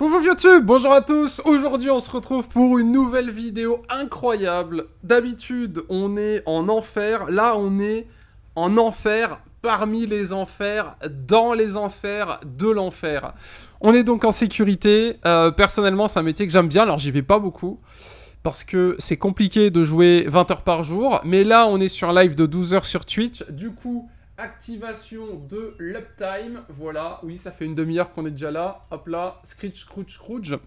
Bonjour YouTube, bonjour à tous Aujourd'hui on se retrouve pour une nouvelle vidéo incroyable. D'habitude on est en enfer, là on est en enfer, parmi les enfers, dans les enfers de l'enfer. On est donc en sécurité, euh, personnellement c'est un métier que j'aime bien, alors j'y vais pas beaucoup. Parce que c'est compliqué de jouer 20 heures par jour, mais là on est sur live de 12 heures sur Twitch, du coup activation de l'uptime. Voilà, oui, ça fait une demi-heure qu'on est déjà là. Hop là, scritch, scrooge, scrooge.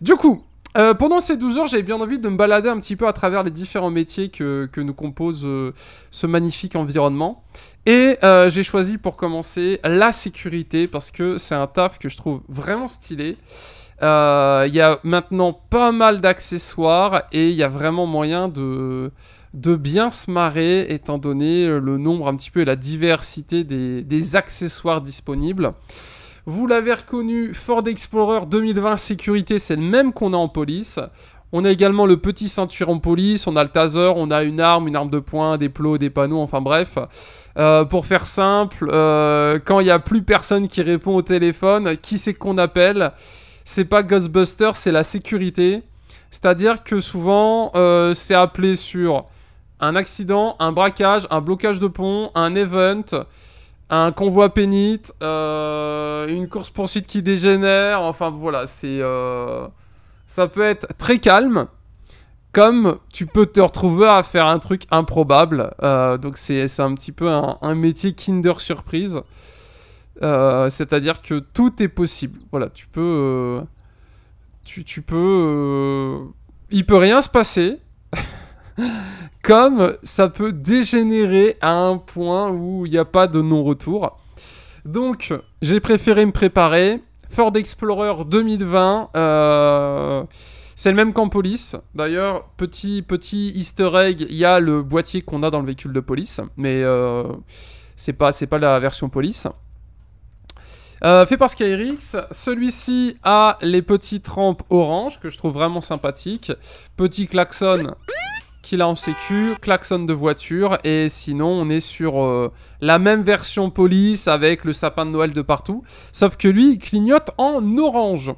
Du coup, euh, pendant ces 12 heures, j'avais bien envie de me balader un petit peu à travers les différents métiers que, nous compose euh, ce magnifique environnement. Et euh, j'ai choisi pour commencer la sécurité parce que c'est un taf que je trouve vraiment stylé. Il y a maintenant pas mal d'accessoires et il y a vraiment moyen de de bien se marrer étant donné euh, le nombre un petit peu et la diversité des, accessoires disponibles. Vous l'avez reconnu, Ford Explorer 2020 sécurité, c'est le même qu'on a en police. On a également le petit ceinture en police, on a le taser, on a une arme, une arme de poing, des plots, des panneaux, enfin bref. Euh, pour faire simple, euh, quand il n'y a plus personne qui répond au téléphone, qui c'est qu'on appelle C'est pas Ghostbuster, c'est la sécurité. C'est-à-dire que souvent, c'est appelé sur un accident, un braquage, un blocage de pont, un event, un convoi pénite, euh, une course-poursuite qui dégénère. Enfin voilà, c'est. Euh, ça peut être très calme, comme tu peux te retrouver à faire un truc improbable. Euh, donc c'est un petit peu un, métier Kinder Surprise. C'est-à-dire que tout est possible. Voilà, tu peux. Tu, tu, peux. il peut rien se passer. comme ça peut dégénérer à un point où il n'y a pas de non-retour. Donc, j'ai préféré me préparer. Ford Explorer 2020, euh, c'est le même qu'en police. D'ailleurs, petit, petit easter egg, il y a le boîtier qu'on a dans le véhicule de police, mais euh, c'est pas, pas la version police. Euh, fait par Skyrix. Celui-ci a les petites rampes orange que je trouve vraiment sympathiques. Petit klaxon qu'il a en sécu, klaxon de voiture, et sinon on est sur euh, la même version police avec le sapin de Noël de partout, sauf que lui il clignote en orange.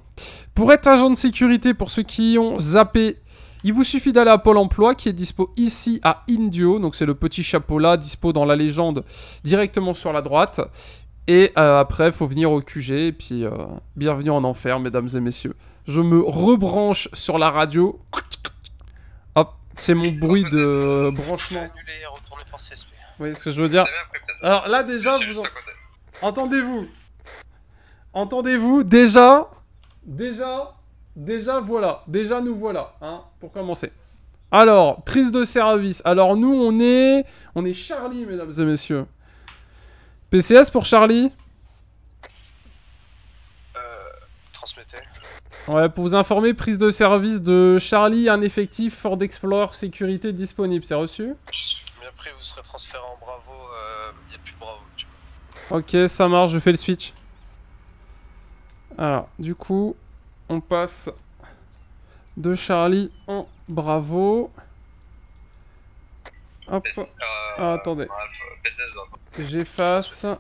Pour être agent de sécurité, pour ceux qui ont zappé, il vous suffit d'aller à Pôle Emploi qui est dispo ici à Indio, donc c'est le petit chapeau là, dispo dans la légende directement sur la droite, et euh, après faut venir au QG, et puis euh, bienvenue en enfer mesdames et messieurs. Je me rebranche sur la radio. C'est mon bruit de euh, branchement. Vous ce que je veux dire Alors là déjà, vous entendez-vous Entendez-vous déjà Déjà Déjà voilà. Déjà nous voilà, hein, pour commencer. Alors, prise de service. Alors nous, on est... On est Charlie, mesdames et messieurs. PCS pour Charlie Ouais, pour vous informer, prise de service de Charlie, un effectif Ford Explorer sécurité disponible, c'est reçu Mais après, vous serez transféré en Bravo, il euh, n'y a plus Bravo. Tu vois. Ok, ça marche, je fais le switch. Alors, du coup, on passe de Charlie en Bravo. Hop. Euh, ah, attendez. J'efface. Je viens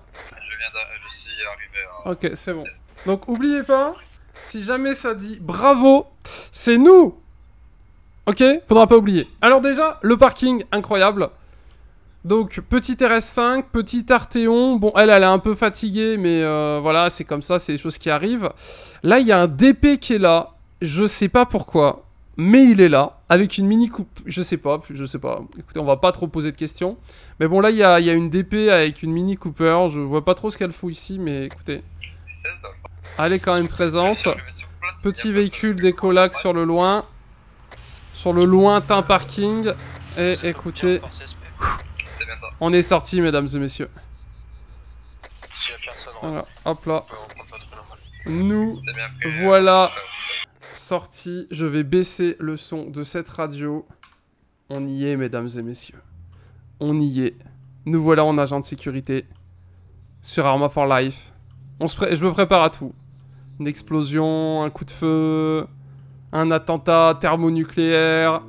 Ok, c'est bon. Donc, oubliez pas, si jamais ça dit bravo, c'est nous Ok Faudra pas oublier. Alors déjà, le parking, incroyable. Donc, petit RS5, petit Arteon. Bon, elle, elle est un peu fatiguée, mais euh, voilà, c'est comme ça, c'est les choses qui arrivent. Là, il y a un DP qui est là. Je sais pas pourquoi, mais il est là. Avec une mini coupe, je sais pas, je sais pas. Écoutez, on va pas trop poser de questions. Mais bon, là, il y a, y a, une DP avec une mini Cooper. Je vois pas trop ce qu'elle fout ici, mais écoutez. Elle est quand même présente. Petit véhicule décollaque sur le loin. Sur le lointain parking. Et écoutez... On est sorti, mesdames et messieurs. Voilà, hop là. Nous voilà Sorti, Je vais baisser le son de cette radio. On y est, mesdames et messieurs. On y est. Nous voilà en agent de sécurité. Sur Arma for Life. On se je me prépare à tout. Une explosion, un coup de feu, un attentat thermonucléaire,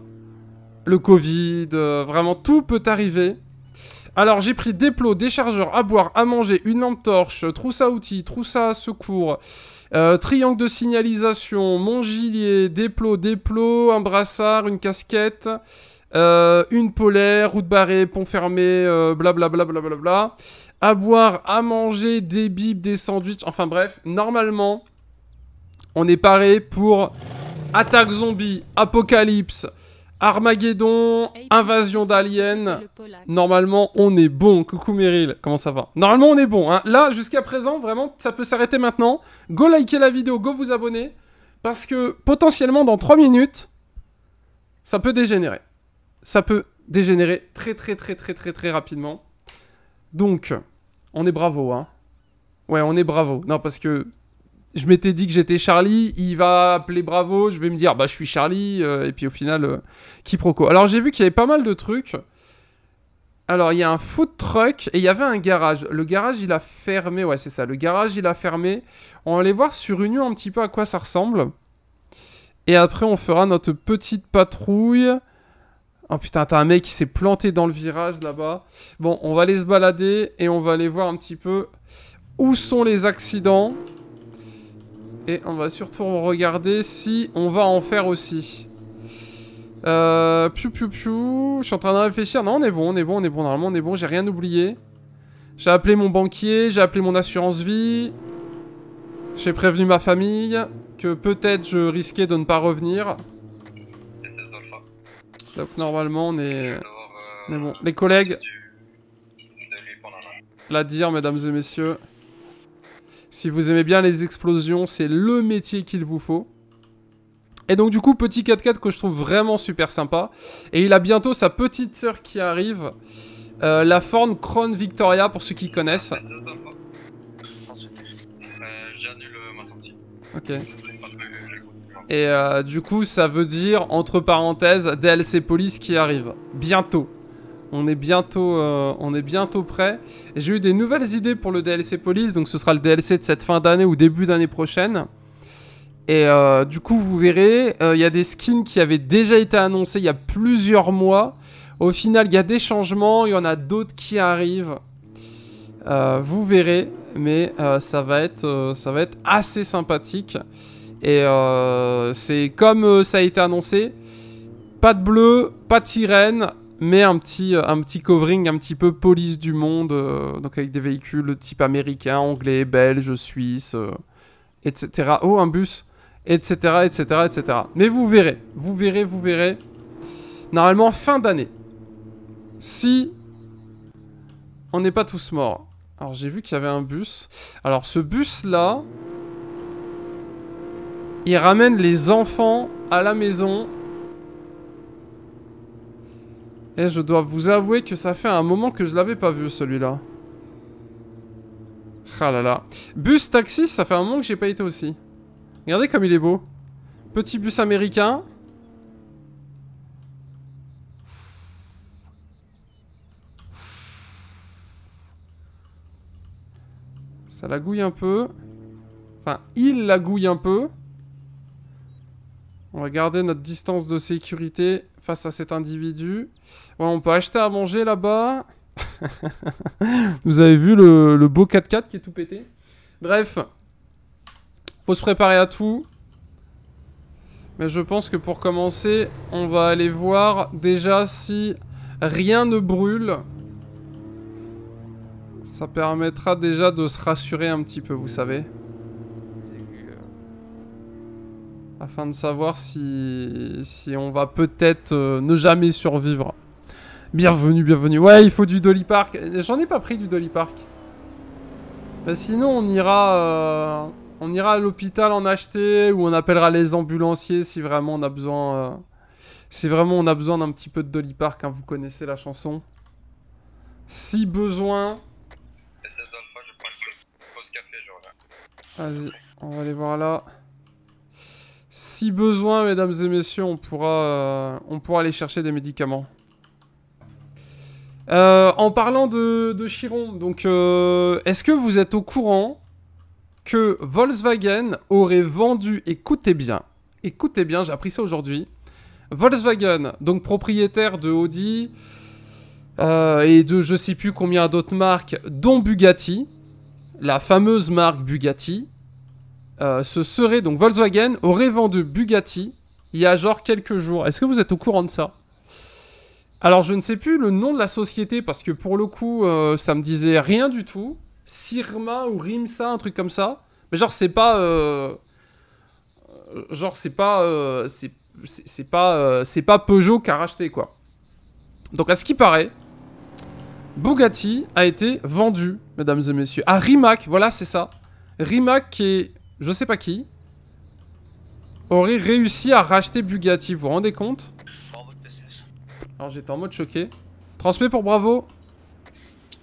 le Covid, euh, vraiment tout peut arriver. Alors j'ai pris des plots, des chargeurs à boire, à manger, une lampe torche, trousse à outils, trousse à secours, euh, triangle de signalisation, mon gilet, des plots, des plots, un brassard, une casquette, euh, une polaire, route barrée, pont fermé, blablabla, blablabla, à boire, à manger, des bibs, des sandwichs, enfin bref, normalement... On est paré pour attaque zombie, apocalypse, Armageddon, invasion d'aliens. Normalement, on est bon. Coucou Meryl, comment ça va Normalement, on est bon. Hein. Là, jusqu'à présent, vraiment, ça peut s'arrêter maintenant. Go liker la vidéo, go vous abonner. Parce que potentiellement, dans 3 minutes, ça peut dégénérer. Ça peut dégénérer très, très, très, très, très, très rapidement. Donc, on est bravo. Hein. Ouais, on est bravo. Non, parce que je m'étais dit que j'étais Charlie, il va appeler Bravo, je vais me dire bah je suis Charlie, euh, et puis au final, euh, quiproquo. Alors j'ai vu qu'il y avait pas mal de trucs. Alors il y a un food truck et il y avait un garage. Le garage il a fermé, ouais c'est ça, le garage il a fermé. On va aller voir sur une nuit un petit peu à quoi ça ressemble. Et après on fera notre petite patrouille. Oh putain, t'as un mec qui s'est planté dans le virage là-bas. Bon, on va aller se balader et on va aller voir un petit peu où sont les accidents. Et on va surtout regarder si on va en faire aussi. Euh, piou piou piou. Je suis en train de réfléchir. Non, on est bon, on est bon, on est bon. Normalement, on est bon. J'ai rien oublié. J'ai appelé mon banquier, j'ai appelé mon assurance vie. J'ai prévenu ma famille que peut-être je risquais de ne pas revenir. Donc normalement, on est, on est bon. Les collègues. La dire, mesdames et messieurs. Si vous aimez bien les explosions, c'est le métier qu'il vous faut. Et donc du coup, petit 4x4 que je trouve vraiment super sympa. Et il a bientôt sa petite sœur qui arrive. Euh, la forme Crown Victoria, pour ceux qui connaissent. Ok. Et euh, du coup, ça veut dire, entre parenthèses, DLC Police qui arrive. Bientôt on est bientôt, euh, on est bientôt prêt. J'ai eu des nouvelles idées pour le DLC Police, donc ce sera le DLC de cette fin d'année ou début d'année prochaine. Et euh, du coup, vous verrez, euh, il y a des skins qui avaient déjà été annoncés il y a plusieurs mois. Au final, il y a des changements, il y en a d'autres qui arrivent. vous verrez, mais ça, va être, ça va être assez sympathique. Et c'est comme ça a été annoncé. Pas de bleu, pas de sirène, mais un petit, euh, un petit covering un petit peu police du monde, euh, donc avec des véhicules de type américain, anglais, belge, suisse, euh, etc. Oh, un bus, etc., etc., etc. Mais vous verrez, vous verrez, vous verrez. Normalement, fin d'année. Si on n'est pas tous morts. Alors, j'ai vu qu'il y avait un bus. Alors, ce bus-là, il ramène les enfants à la maison et eh, je dois vous avouer que ça fait un moment que je l'avais pas vu celui-là. Ah là là. Bus taxi, ça fait un moment que j'ai pas été aussi. Regardez comme il est beau. Petit bus américain. Ça la gouille un peu. Enfin, il la gouille un peu. On va garder notre distance de sécurité face à cet individu. Ouais, on peut acheter à manger là-bas. Vous avez vu le, beau 4x4 qui est tout pété Bref, faut se préparer à tout. Mais je pense que pour commencer, on va aller voir déjà si rien ne brûle. Ça permettra déjà de se rassurer un petit peu, vous savez. Afin de savoir si, si on va peut-être euh, ne jamais survivre. Bienvenue, bienvenue. Ouais, il faut du Dolly Park. J'en ai pas pris du Dolly Park. Bah, sinon, on ira, euh, on ira à l'hôpital en acheter ou on appellera les ambulanciers si vraiment on a besoin. Euh, si vraiment on a besoin d'un petit peu de Dolly Park, hein, vous connaissez la chanson. Si besoin. Vas-y, on va aller voir là. Si besoin, mesdames et messieurs, on pourra, euh, on pourra aller chercher des médicaments. Euh, en parlant de, Chiron, donc euh, est-ce que vous êtes au courant que Volkswagen aurait vendu, écoutez bien, écoutez bien, j'ai appris ça aujourd'hui, Volkswagen, donc propriétaire de Audi euh, et de je sais plus combien d'autres marques, dont Bugatti, la fameuse marque Bugatti, ce serait donc Volkswagen aurait vendu Bugatti il y a genre quelques jours. Est-ce que vous êtes au courant de ça alors je ne sais plus le nom de la société parce que pour le coup euh, ça me disait rien du tout. Sirma ou Rimsa, un truc comme ça. Mais genre c'est pas... Euh, genre c'est pas... Euh, c'est pas, c'est pas Peugeot qui a racheté quoi. Donc à ce qui paraît, Bugatti a été vendu, mesdames et messieurs, à Rimac, voilà c'est ça. Rimac qui est, je sais pas qui, aurait réussi à racheter Bugatti, vous vous rendez compte alors j'étais en mode choqué. Transmet pour Bravo.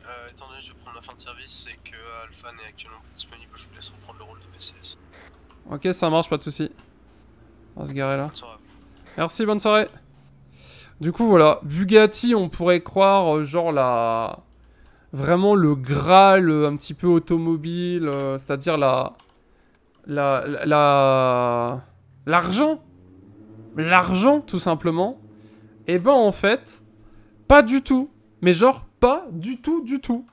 Euh, étant donné que je vais prendre la fin de service et que Alpha n'est actuellement pas disponible, je vous laisse reprendre le rôle de PCS. Ok, ça marche, pas de soucis. On va se garer là. Bonne Merci, bonne soirée. Du coup, voilà. Bugatti, on pourrait croire, euh, genre, la... Vraiment le Graal euh, un petit peu automobile, euh, c'est-à-dire la... La... La... L'argent L'argent, tout simplement. Eh ben en fait, pas du tout. Mais genre, pas du tout, du tout.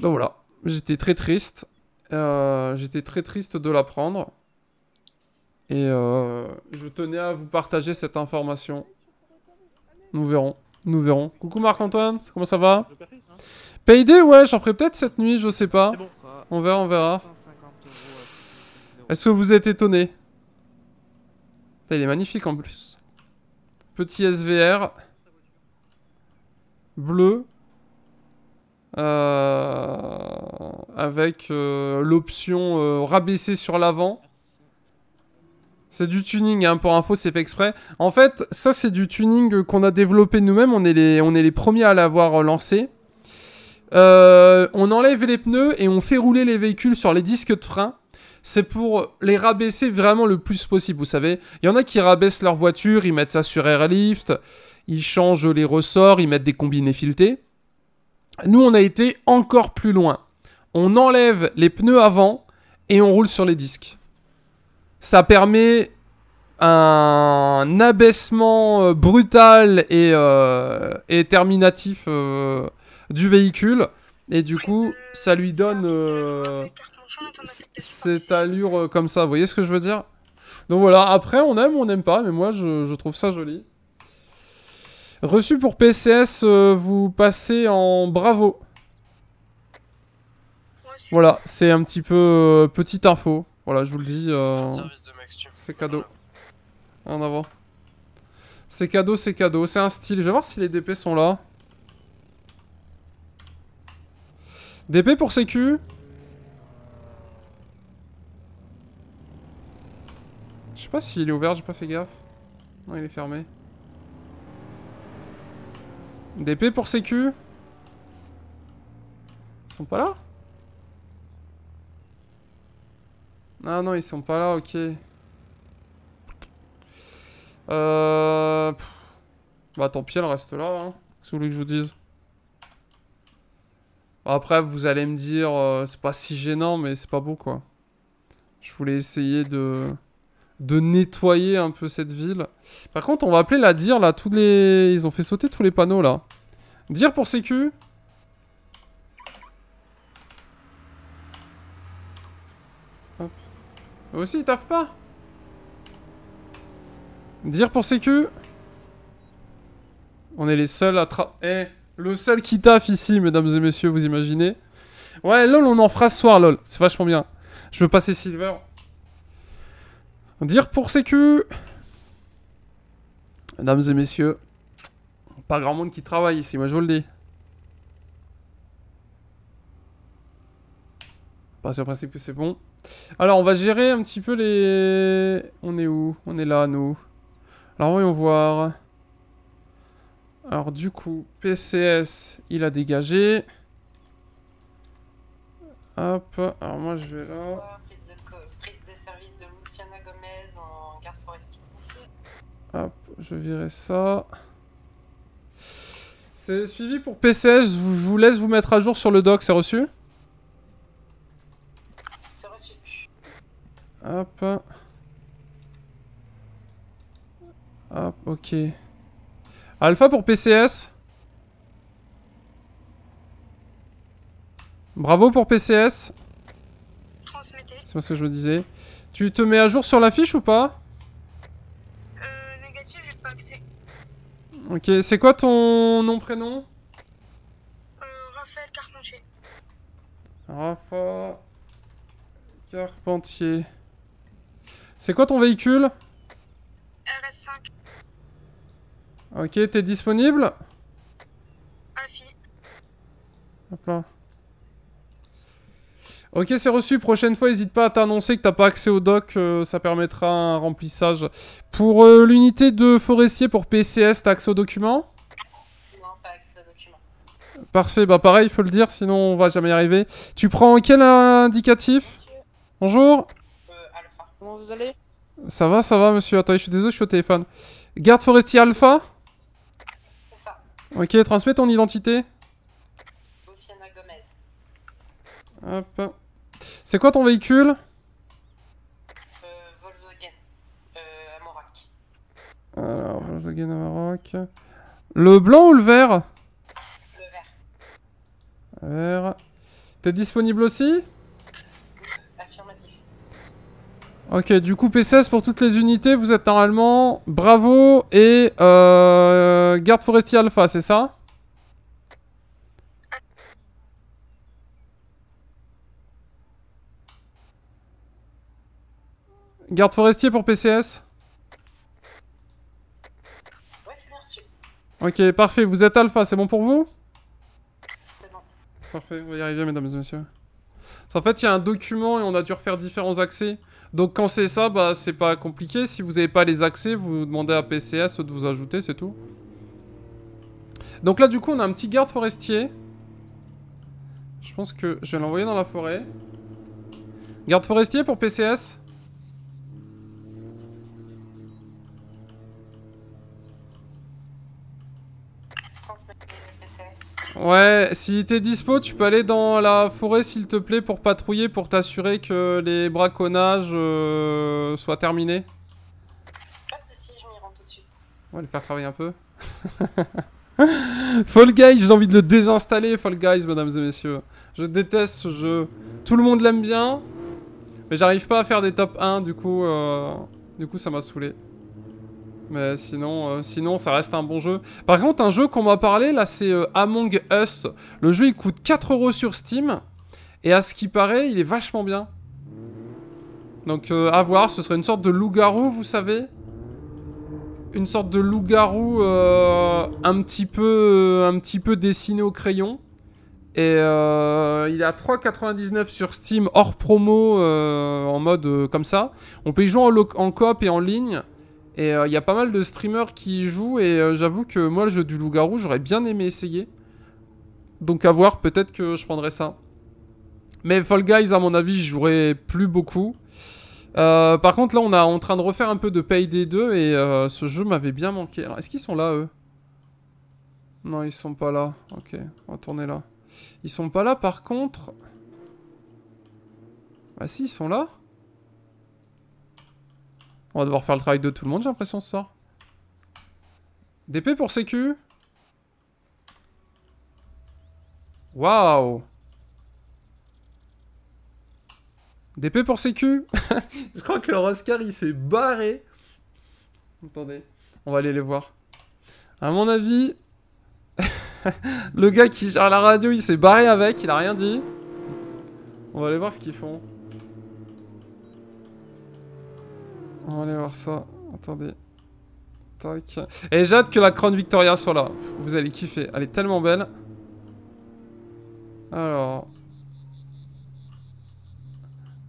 Donc voilà, j'étais très triste. Euh, j'étais très triste de l'apprendre. Et euh, je tenais à vous partager cette information. Nous verrons, nous verrons. Coucou Marc-Antoine, comment ça va hein. Payday, ouais, j'en ferai peut-être cette nuit, je sais pas. On verra, on verra. Euh, Est-ce que vous êtes étonné Il est magnifique en plus. Petit SVR. Bleu. Euh, avec euh, l'option euh, rabaisser sur l'avant. C'est du tuning, hein, pour info, c'est fait exprès. En fait, ça c'est du tuning qu'on a développé nous-mêmes, on, on est les premiers à l'avoir lancé. on enlève les pneus et on fait rouler les véhicules sur les disques de frein c'est pour les rabaisser vraiment le plus possible, vous savez. Il y en a qui rabaissent leur voiture, ils mettent ça sur Airlift, ils changent les ressorts, ils mettent des combinés filetés. Nous, on a été encore plus loin. On enlève les pneus avant et on roule sur les disques. Ça permet un abaissement euh, brutal et, euh, terminatif euh, du véhicule. Et du coup, ça lui donne cette allure euh, comme ça, vous voyez ce que je veux dire Donc voilà, après on aime ou on n'aime pas, mais moi je, trouve ça joli. Reçu pour PCS, euh, vous passez en bravo. Voilà, c'est un petit peu euh, petite info. Voilà, je vous le dis, c'est cadeau. En avant. C'est cadeau, c'est cadeau. C'est un style. Je vais voir si les DP sont là. DP pour sécu. Je sais pas s'il est ouvert, j'ai pas fait gaffe. Non, il est fermé. DP pour sécu Ils sont pas là Ah non, ils sont pas là, ok. Euh... Bah tant pis, elle reste là. Hein. que vous que je vous dise. Après, vous allez me dire, euh, c'est pas si gênant, mais c'est pas beau, quoi. Je voulais essayer de de nettoyer un peu cette ville. Par contre, on va appeler la dire là. Tous les... Ils ont fait sauter tous les panneaux là. Dire pour sécu. Hop. aussi, ils taffent pas. Dire pour sécu. On est les seuls à tra... Eh, le seul qui taffe ici, mesdames et messieurs, vous imaginez. Ouais, lol, on en fera ce soir, lol. C'est vachement bien. Je veux passer silver. Dire pour sécu... Mesdames et messieurs, pas grand monde qui travaille ici, moi je vous le dis. Pas sur le principe que c'est bon. Alors on va gérer un petit peu les... On est où On est là, nous. Alors voyons voir. Alors du coup, PCS, il a dégagé. Hop, alors moi je vais là. Hop, je virai ça. C'est suivi pour PCS, je vous laisse vous mettre à jour sur le doc, c'est reçu C'est reçu. Hop. Hop, ok. Alpha pour PCS Bravo pour PCS. Transmettez. C'est ce que je me disais. Tu te mets à jour sur la fiche ou pas Ok, c'est quoi ton nom, prénom euh, Raphaël Carpentier. Raphaël Carpentier. C'est quoi ton véhicule RS5. Ok, t'es disponible Affi. Hop là. Ok, c'est reçu. Prochaine fois, n'hésite pas à t'annoncer que t'as pas accès au doc. Euh, ça permettra un remplissage. Pour euh, l'unité de forestier, pour PCS, t'as accès aux documents Non, pas accès au document. Parfait, bah pareil, il faut le dire, sinon on va jamais y arriver. Tu prends quel indicatif Bonjour euh, Alpha. Comment vous allez Ça va, ça va, monsieur. Attends, je suis désolé, je suis au téléphone. Garde forestier Alpha C'est ça. Ok, transmets ton identité. Hop. C'est quoi ton véhicule euh, Volkswagen euh, Amorak. Alors, Volkswagen Amorak. Le blanc ou le vert Le vert. Vert. T'es disponible aussi euh, Affirmatif. Ok, du coup P16 pour toutes les unités, vous êtes normalement Bravo et euh, Garde Forestier Alpha, c'est ça Garde forestier pour PCS Ouais, c'est Ok, parfait. Vous êtes alpha, c'est bon pour vous bon. Parfait, vous y arrivez, mesdames et messieurs. En fait, il y a un document et on a dû refaire différents accès. Donc quand c'est ça, bah c'est pas compliqué. Si vous n'avez pas les accès, vous demandez à PCS de vous ajouter, c'est tout. Donc là, du coup, on a un petit garde forestier. Je pense que je vais l'envoyer dans la forêt. Garde forestier pour PCS Ouais, si t'es dispo, tu peux aller dans la forêt, s'il te plaît, pour patrouiller, pour t'assurer que les braconnages euh, soient terminés. Pas de je m'y rends tout de suite. On va faire travailler un peu. Fall Guys, j'ai envie de le désinstaller, Fall Guys, mesdames et messieurs. Je déteste ce jeu. Tout le monde l'aime bien, mais j'arrive pas à faire des top 1, du coup, euh, du coup ça m'a saoulé. Mais sinon, euh, sinon, ça reste un bon jeu. Par contre, un jeu qu'on m'a parlé, là, c'est euh, Among Us. Le jeu, il coûte 4 euros sur Steam. Et à ce qui paraît, il est vachement bien. Donc, euh, à voir, ce serait une sorte de loup-garou, vous savez Une sorte de loup-garou un, petit peu, un petit peu dessiné au crayon. Et il est à 3,99 sur Steam hors promo en mode comme ça. On peut y jouer en, en coop et en ligne. Et euh, il y a pas mal de streamers qui jouent. Et euh, j'avoue que moi, le jeu du loup-garou, j'aurais bien aimé essayer. Donc à voir, peut-être que je prendrais ça. Mais Fall Guys, à mon avis, je jouerais plus beaucoup. Euh, par contre, là, on est en train de refaire un peu de Payday 2 et ce jeu m'avait bien manqué. Alors, est-ce qu'ils sont là, eux Non, ils sont pas là. Ok, on va tourner là. Ils sont pas là, par contre... Ah si, ils sont là on va devoir faire le travail de tout le monde, j'ai l'impression, ce soir. DP pour sécu Waouh DP pour sécu Je crois que le Oscar, il s'est barré. Attendez, on va aller les voir. À mon avis, le gars qui gère la radio, il s'est barré avec, il a rien dit. On va aller voir ce qu'ils font. On va aller voir ça. Attendez. Tac. Et j'ai hâte que la Crown Victoria soit là. Vous allez kiffer. Elle est tellement belle. Alors.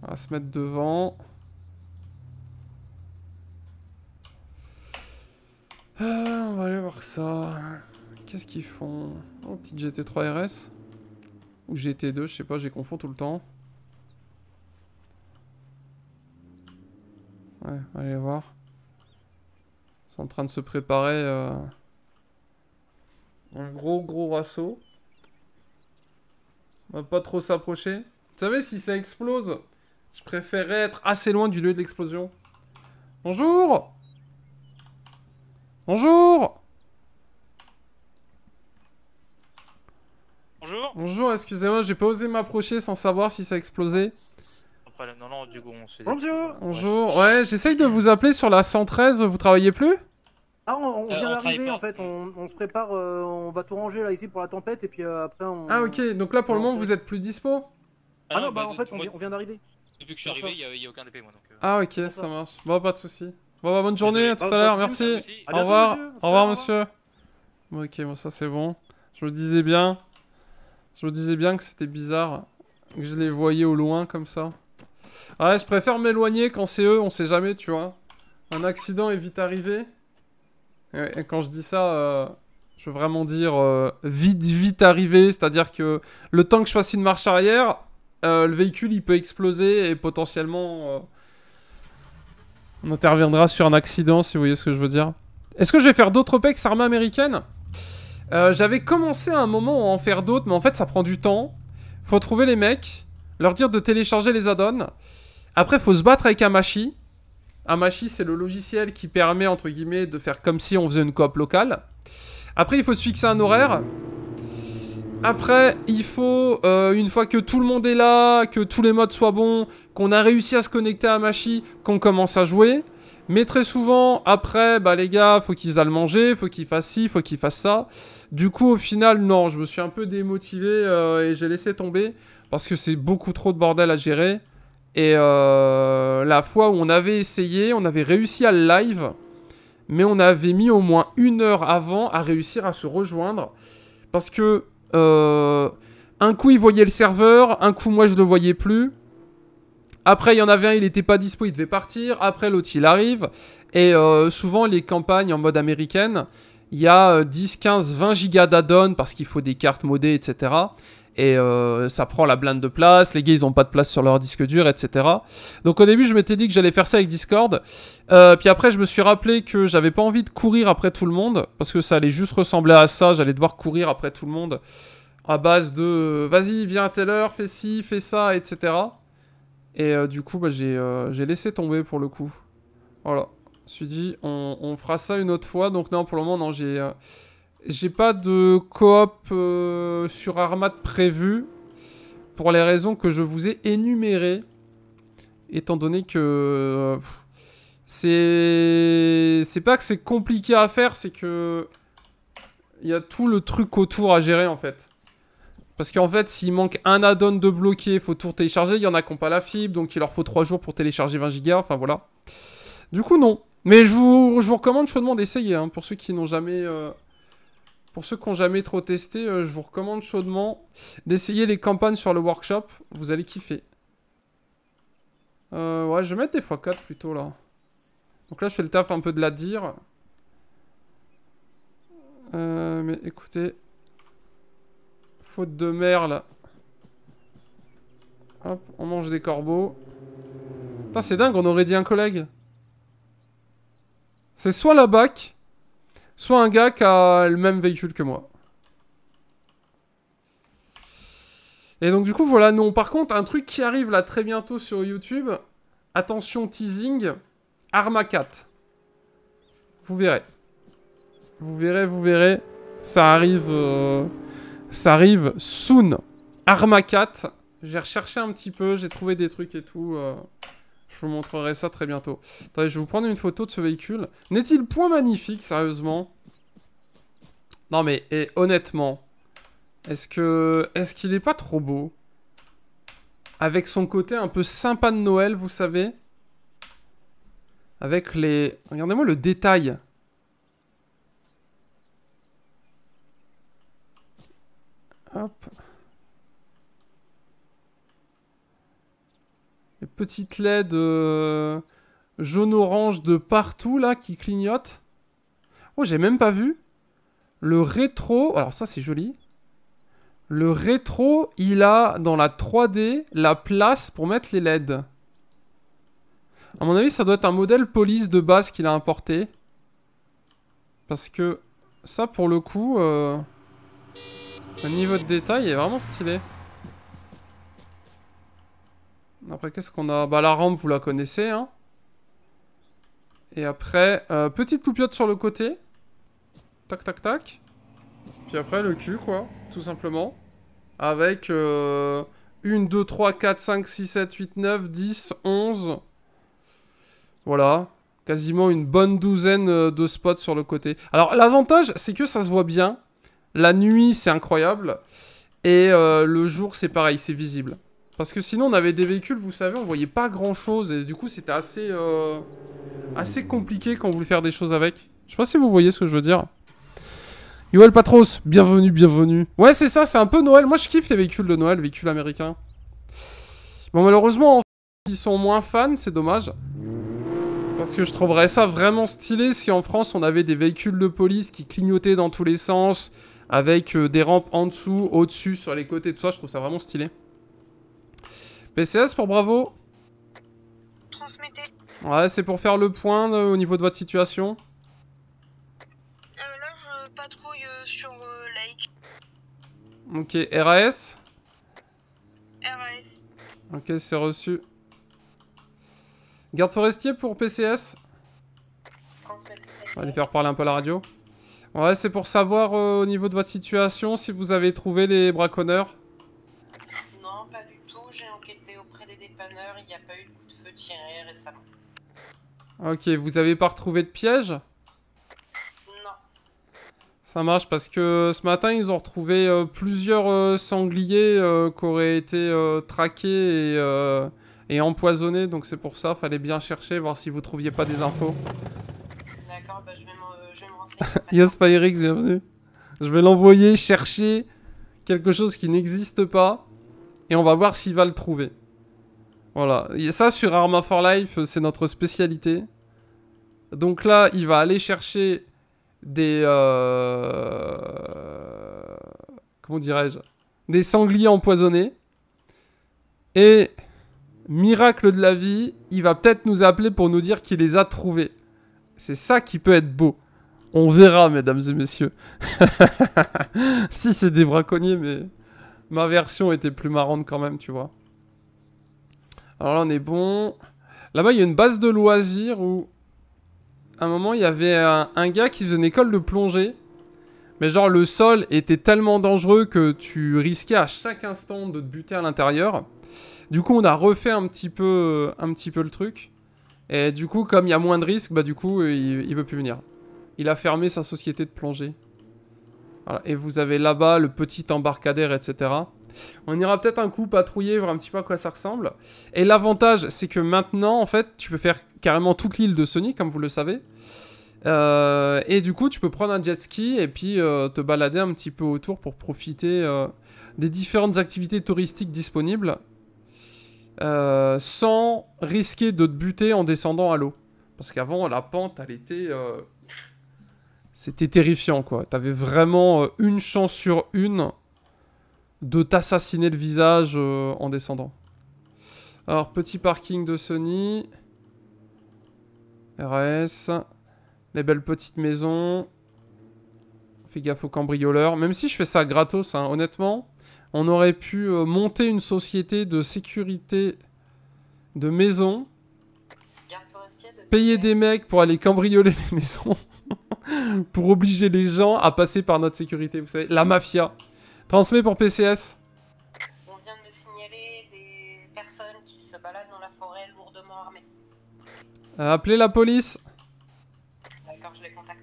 On va se mettre devant. Ah, on va aller voir ça. Qu'est-ce qu'ils font Oh, petite GT3 RS. Ou GT2, je sais pas, j'ai confond tout le temps. Ouais, allez voir. Ils sont en train de se préparer. Euh, un gros, gros rassaut. On va pas trop s'approcher. Vous savez, si ça explose, je préférerais être assez loin du lieu de l'explosion. Bonjour Bonjour Bonjour Bonjour, excusez-moi, j'ai pas osé m'approcher sans savoir si ça explosait. Bonjour hein. Bonjour, ouais, j'essaye de vous appeler sur la 113, vous travaillez plus Ah, on, euh, vient d'arriver en fait, on, se prépare, euh, on va tout ranger là ici pour la tempête et puis euh, après on. Ah, ok, donc là pour le moment vous êtes plus dispo ah, ah, non, bah, bah en fait, on, vient, d'arriver. Depuis que je suis arrivé, il aucun Ah, ok, ça, marche. Bon, pas de soucis. Bon, bah, bonne bah, journée, à tout à l'heure, merci. Au revoir, au revoir, monsieur. ok, bon, ça c'est bon. Je me disais bien. Je me disais bien que c'était bizarre. Que je les voyais au loin comme ça. Ouais, je préfère m'éloigner quand c'est eux, on sait jamais, tu vois. Un accident est vite arrivé. Et quand je dis ça, euh, je veux vraiment dire euh, vite, vite arrivé. C'est-à-dire que le temps que je fasse une marche arrière, euh, le véhicule, il peut exploser et potentiellement... on interviendra sur un accident, si vous voyez ce que je veux dire. Est-ce que je vais faire d'autres pex armée américaine J'avais commencé à un moment à en faire d'autres, mais en fait, ça prend du temps. Faut trouver les mecs. Leur dire de télécharger les add-ons. Après, faut se battre avec Amashi. Amashi, c'est le logiciel qui permet, entre guillemets, de faire comme si on faisait une coop locale. Après, il faut se fixer un horaire. Après, il faut, euh, une fois que tout le monde est là, que tous les modes soient bons, qu'on a réussi à se connecter à Amashi, qu'on commence à jouer. Mais très souvent, après, bah les gars, faut qu'ils aillent manger, faut qu'ils fassent ci, faut qu'ils fassent ça. Du coup, au final, non, je me suis un peu démotivé euh, et j'ai laissé tomber parce que c'est beaucoup trop de bordel à gérer. Et euh, la fois où on avait essayé, on avait réussi à le live, mais on avait mis au moins une heure avant à réussir à se rejoindre parce que euh, un coup ils voyait le serveur, un coup moi je le voyais plus. Après, il y en avait un, il n'était pas dispo, il devait partir. Après, l'autre, il arrive. Et euh, souvent, les campagnes en mode américaine, il y a 10, 15, 20 gigas d'add-on parce qu'il faut des cartes modées, etc. Et euh, ça prend la blinde de place, les gars ils n'ont pas de place sur leur disque dur, etc. Donc au début je m'étais dit que j'allais faire ça avec Discord. Euh, puis après je me suis rappelé que j'avais pas envie de courir après tout le monde, parce que ça allait juste ressembler à ça, j'allais devoir courir après tout le monde à base de vas-y viens à telle heure, fais ci, fais ça, etc. Et euh, du coup, bah, euh, j'ai laissé tomber pour le coup. Voilà. Je me suis dit, on, fera ça une autre fois. Donc non, pour le moment, non, j'ai... Euh, j'ai pas de coop sur Armat prévu. Pour les raisons que je vous ai énumérées. Étant donné que... c'est... C'est pas que c'est compliqué à faire, c'est que... Il y a tout le truc autour à gérer, en fait. Parce qu'en fait, s'il manque un add-on de bloquer, il faut tout télécharger. Il y en a qui n'ont pas la fibre, donc il leur faut 3 jours pour télécharger 20 gigas. Enfin voilà. Du coup, non. Mais je vous, recommande chaudement d'essayer. Hein. pour ceux qui n'ont jamais. Euh, pour ceux qui n'ont jamais trop testé, euh, je vous recommande chaudement d'essayer les campagnes sur le workshop. Vous allez kiffer. Euh, ouais, je vais mettre des fois 4 plutôt là. Donc là, je fais le taf un peu de la dire. mais écoutez, de mer, là. Hop, on mange des corbeaux. Putain, c'est dingue, on aurait dit un collègue. C'est soit la bac, soit un gars qui a le même véhicule que moi. Et donc du coup, voilà, non. Par contre, un truc qui arrive là très bientôt sur YouTube, attention teasing, Arma 4. Vous verrez. Vous verrez, vous verrez. Ça arrive... Euh, ça arrive soon. Arma 4. J'ai recherché un petit peu, j'ai trouvé des trucs et tout. Euh. je vous montrerai ça très bientôt. Attendez, je vais vous prendre une photo de ce véhicule. N'est-il point magnifique, sérieusement Non mais, et honnêtement, est-ce que est-ce qu'il n'est pas trop beau Avec son côté un peu sympa de Noël, vous savez Avec les... Regardez-moi le détail Les petites LED euh, jaune-orange de partout, là, qui clignotent. Oh, j'ai même pas vu. Le rétro... Alors ça, c'est joli. Le rétro, il a, dans la 3D, la place pour mettre les LED. À mon avis, ça doit être un modèle police de base qu'il a importé. Parce que ça, pour le coup, euh, au le niveau de détail est vraiment stylé. Après, qu'est-ce qu'on a Bah, la rampe, vous la connaissez, hein. Et après, euh, petite toupiote sur le côté. Tac, tac, tac. Puis après, le cul, quoi, tout simplement. Avec 1, 2, 3, 4, 5, 6, 7, 8, 9, 10, 11. Voilà. Quasiment une bonne douzaine euh, de spots sur le côté. Alors, l'avantage, c'est que ça se voit bien. La nuit, c'est incroyable. Et euh, le jour, c'est pareil, c'est visible. Parce que sinon, on avait des véhicules, vous savez, on voyait pas grand-chose. Et du coup, c'était assez, euh, assez compliqué quand on voulait faire des choses avec. Je sais pas si vous voyez ce que je veux dire. Yoel Patros, bienvenue, bienvenue. Ouais, c'est ça, c'est un peu Noël. Moi, je kiffe les véhicules de Noël, véhicules américains. Bon, malheureusement, en fait, ils sont moins fans, c'est dommage. Parce que je trouverais ça vraiment stylé si en France, on avait des véhicules de police qui clignotaient dans tous les sens, avec euh, des rampes en dessous, au-dessus, sur les côtés, tout ça. Je trouve ça vraiment stylé. PCS pour bravo Transmettez. Ouais, c'est pour faire le point euh, au niveau de votre situation. Euh, là, je patrouille euh, sur Lake. Ok, RAS RAS. Ok, c'est reçu. Garde forestier pour PCS On va lui faire parler un peu la radio. Ouais, c'est pour savoir au niveau de votre situation si vous avez trouvé les braconneurs. il n'y a pas eu de coup de feu tiré récemment. Ok, vous avez pas retrouvé de piège Non. Ça marche parce que ce matin, ils ont retrouvé euh, plusieurs euh, sangliers euh, qui auraient été traqués et, empoisonnés. Donc c'est pour ça, fallait bien chercher, voir si vous trouviez pas des infos. D'accord, bah, je vais me renseigner. Yo Spyrix, bienvenue. Je vais l'envoyer chercher quelque chose qui n'existe pas et on va voir s'il va le trouver. Voilà. Et ça, sur Arma for Life, euh, c'est notre spécialité. Donc là, il va aller chercher des... Euh, comment dirais-je Des sangliers empoisonnés. Et, miracle de la vie, il va peut-être nous appeler pour nous dire qu'il les a trouvés. C'est ça qui peut être beau. On verra, mesdames et messieurs. si c'est des braconniers, mais ma version était plus marrante quand même, tu vois. Alors là, on est bon. Là-bas, il y a une base de loisirs où... À un moment, il y avait un, gars qui faisait une école de plongée. Mais genre, le sol était tellement dangereux que tu risquais à chaque instant de te buter à l'intérieur. Du coup, on a refait un petit peu, un petit peu le truc. Et du coup, comme il y a moins de risques, bah du coup, il, veut plus venir. Il a fermé sa société de plongée. Et vous avez là-bas le petit embarcadère, etc. On ira peut-être un coup patrouiller, voir un petit peu à quoi ça ressemble. Et l'avantage, c'est que maintenant, en fait, tu peux faire carrément toute l'île de Sony, comme vous le savez. Euh, et du coup, tu peux prendre un jet ski et puis euh, te balader un petit peu autour pour profiter euh, des différentes activités touristiques disponibles sans risquer de te buter en descendant à l'eau. Parce qu'avant, la pente, elle était. C'était terrifiant, quoi. T'avais vraiment une chance sur une de t'assassiner le visage euh, en descendant. Alors, petit parking de Sony. RS. Les belles petites maisons. Fais gaffe aux cambrioleurs. Même si je fais ça gratos, hein, honnêtement, on aurait pu euh, monter une société de sécurité de maisons. Payer des mecs pour aller cambrioler les maisons. pour obliger les gens à passer par notre sécurité. Vous savez, la mafia. Transmet pour PCS. On vient de me signaler des personnes qui se baladent dans la forêt lourdement armées. Euh, appelez la police. D'accord, je les contacte.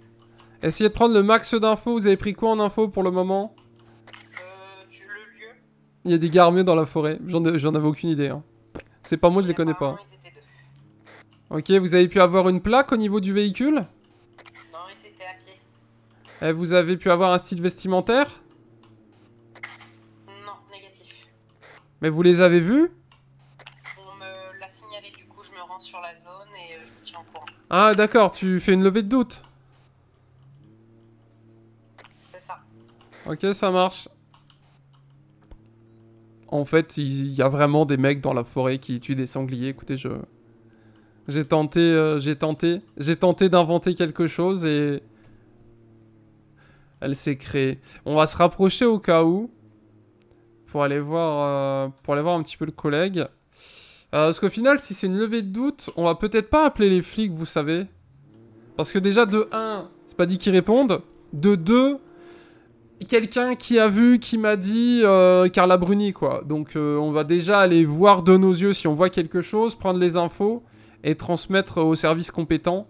Essayez de prendre le max d'infos. Vous avez pris quoi en info pour le moment euh, tu, le lieu. Il y a des gars armés dans la forêt. J'en avais aucune idée. Hein. C'est pas moi, je les connais pas. Ok, vous avez pu avoir une plaque au niveau du véhicule Non, ils étaient à pied. Et eh, vous avez pu avoir un style vestimentaire Mais vous les avez vus On me l'a signalé, du coup je me rends sur la zone et euh, je tiens courant. Ah d'accord, tu fais une levée de doute C'est ça. Ok, ça marche. En fait, il y a vraiment des mecs dans la forêt qui tuent des sangliers. Écoutez, je... J'ai tenté, euh, j'ai tenté, j'ai tenté d'inventer quelque chose et... Elle s'est créée. On va se rapprocher au cas où pour aller voir, euh, pour aller voir un petit peu le collègue. Euh, parce qu'au final, si c'est une levée de doute, on va peut-être pas appeler les flics, vous savez. Parce que déjà, de 1, c'est pas dit qu'ils répondent. De 2, quelqu'un qui a vu, qui m'a dit euh, Carla Bruni, quoi. Donc on va déjà aller voir de nos yeux si on voit quelque chose, prendre les infos et transmettre aux services compétents.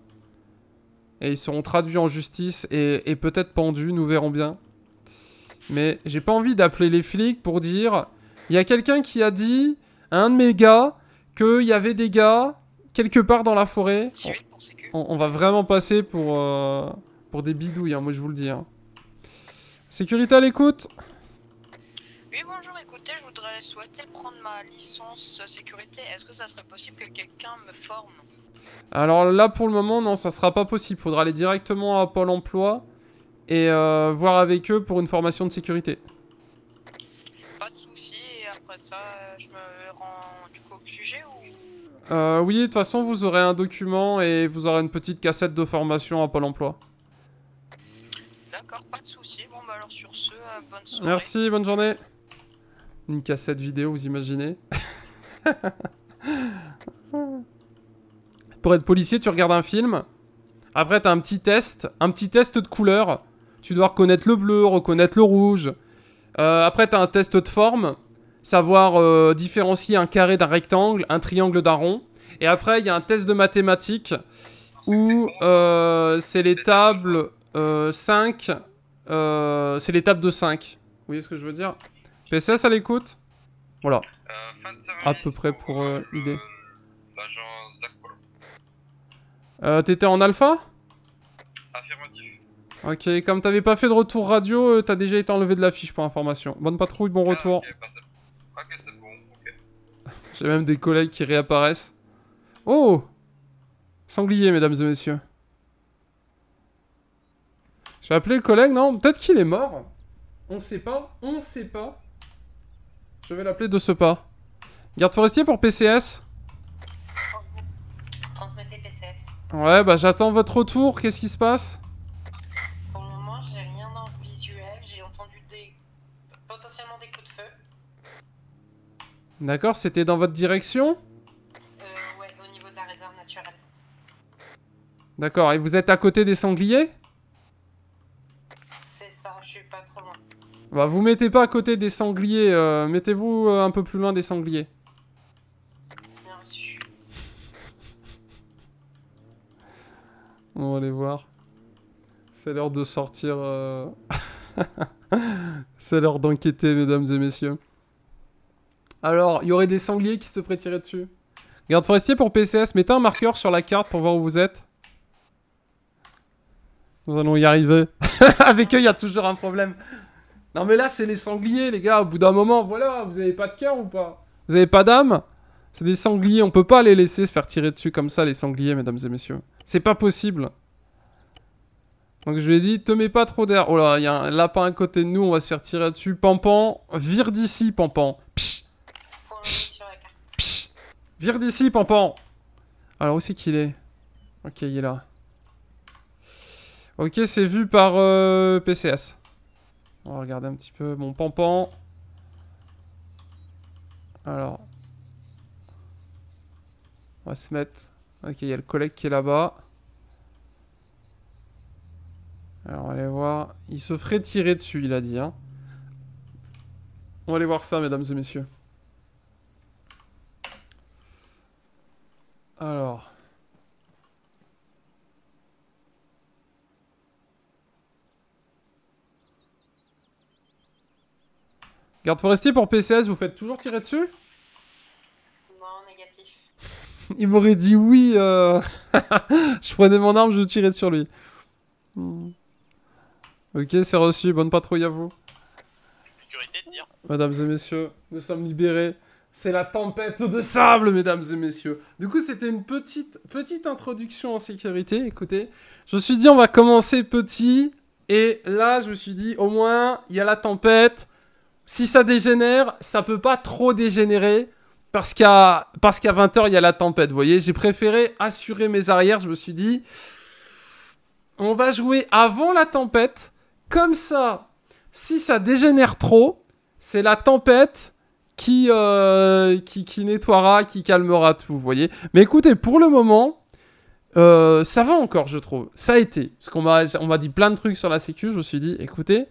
Et ils seront traduits en justice et peut-être pendus, nous verrons bien. Mais j'ai pas envie d'appeler les flics pour dire... Il y a quelqu'un qui a dit un de mes gars qu'il y avait des gars quelque part dans la forêt. On, va vraiment passer pour, euh, pour des bidouilles, hein, moi je vous le dis. Hein. Sécurité à l'écoute Oui bonjour, écoutez, je voudrais souhaiter prendre ma licence sécurité. Est-ce que ça serait possible que quelqu'un me forme Alors là pour le moment non, ça sera pas possible. Faudra aller directement à Pôle emploi et euh, voir avec eux pour une formation de sécurité. Pas de soucis, et après ça, euh, je me rends du coup au sujet ou... Euh, oui, de toute façon, vous aurez un document et vous aurez une petite cassette de formation à Pôle emploi. D'accord, pas de soucis. Bon, bah alors sur ce, euh, bonne soirée. Merci, bonne journée. Une cassette vidéo, vous imaginez Pour être policier, tu regardes un film. Après, t'as un petit test, un petit test de couleur. Tu dois reconnaître le bleu, reconnaître le rouge. Euh, après, tu as un test de forme, savoir euh, différencier un carré d'un rectangle, un triangle d'un rond. Et après, il y a un test de mathématiques où euh, c'est les tables 5. c'est les tables de 5. Vous voyez ce que je veux dire PCS à l'écoute Voilà. à peu près pour l'idée. T'étais en alpha Affirmative. Ok, comme t'avais pas fait de retour radio, euh, t'as déjà été enlevé de l'affiche pour information. Bonne patrouille, bon ah, retour. ok, c'est bon, ok. J'ai même des collègues qui réapparaissent. Oh Sanglier, mesdames et messieurs. Je vais appelé le collègue, non Peut-être qu'il est mort. On sait pas, on sait pas. Je vais l'appeler de ce pas. Garde forestier pour PCS. Transmettez PCS. Ouais, bah j'attends votre retour, qu'est-ce qui se passe D'accord, c'était dans votre direction euh, Ouais, au niveau de la réserve naturelle. D'accord, et vous êtes à côté des sangliers C'est ça, je suis pas trop loin. Bah, vous mettez pas à côté des sangliers, euh, mettez-vous euh, un peu plus loin des sangliers. Bien On va aller voir. C'est l'heure de sortir. Euh. C'est l'heure d'enquêter, mesdames et messieurs. Alors, il y aurait des sangliers qui se feraient tirer dessus. Garde forestier pour PCS, mettez un marqueur sur la carte pour voir où vous êtes. Nous allons y arriver. Avec eux, il y a toujours un problème. Non mais là, c'est les sangliers, les gars. Au bout d'un moment, voilà, vous avez pas de cœur ou pas Vous avez pas d'âme C'est des sangliers, on peut pas les laisser se faire tirer dessus comme ça, les sangliers, mesdames et messieurs. C'est pas possible. Donc je lui ai dit, te mets pas trop d'air. Oh là, il y a un lapin à côté de nous, on va se faire tirer dessus. Pampan, vire d'ici, Pampan. Vire d'ici, Pampan Alors, où c'est qu'il est, Ok, il est là. Ok, c'est vu par euh, PCS. On va regarder un petit peu mon Pampan. Alors. On va se mettre... Ok, il y a le collègue qui est là-bas. Alors, on va aller voir. Il se ferait tirer dessus, il a dit. Hein. On va aller voir ça, mesdames et messieurs. Alors. Garde forestier pour PCS, vous faites toujours tirer dessus Non, négatif. Il m'aurait dit oui, euh. je prenais mon arme, je tirais sur lui. Hmm. Ok, c'est reçu, bonne patrouille à vous. Sécurité, Mesdames et messieurs, nous sommes libérés. C'est la tempête de sable, mesdames et messieurs. Du coup, c'était une petite, petite introduction en sécurité. Écoutez, je me suis dit, on va commencer petit. Et là, je me suis dit, au moins, il y a la tempête. Si ça dégénère, ça peut pas trop dégénérer. Parce qu'à qu'à 20h, il y a la tempête, vous voyez. J'ai préféré assurer mes arrières. Je me suis dit, on va jouer avant la tempête. Comme ça, si ça dégénère trop, c'est la tempête euh, qui, qui, nettoiera, qui calmera tout, vous voyez. Mais écoutez, pour le moment, euh, ça va encore, je trouve. Ça a été. Parce qu'on m'a dit plein de trucs sur la sécu, je me suis dit, écoutez,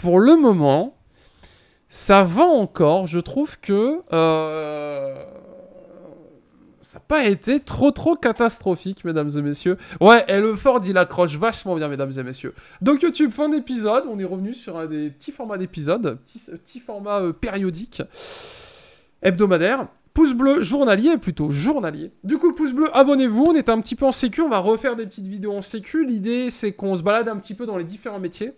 pour le moment, ça va encore. Je trouve que... Euh, ça n'a pas été trop trop catastrophique, mesdames et messieurs. Ouais, et le Ford, il accroche vachement bien, mesdames et messieurs. Donc YouTube, fin d'épisode. On est revenu sur un des petits formats d'épisode, euh, petit, format euh, périodique, hebdomadaire. Pouce bleu, journalier plutôt, journalier. Du coup, pouce bleu, abonnez-vous, on est un petit peu en sécu, on va refaire des petites vidéos en sécu. L'idée, c'est qu'on se balade un petit peu dans les différents métiers.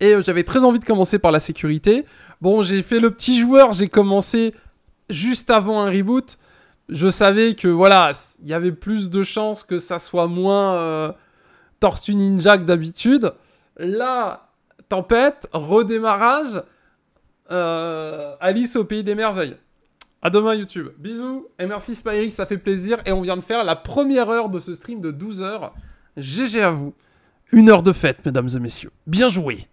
Et euh, j'avais très envie de commencer par la sécurité. Bon, j'ai fait le petit joueur, j'ai commencé juste avant un reboot je savais que voilà, il y avait plus de chances que ça soit moins euh, Tortue Ninja que d'habitude. Là, tempête, redémarrage, euh, Alice au pays des merveilles. À demain YouTube. Bisous et merci Spyric, ça fait plaisir. Et on vient de faire la première heure de ce stream de 12 heures. GG à vous. Une heure de fête, mesdames et messieurs. Bien joué.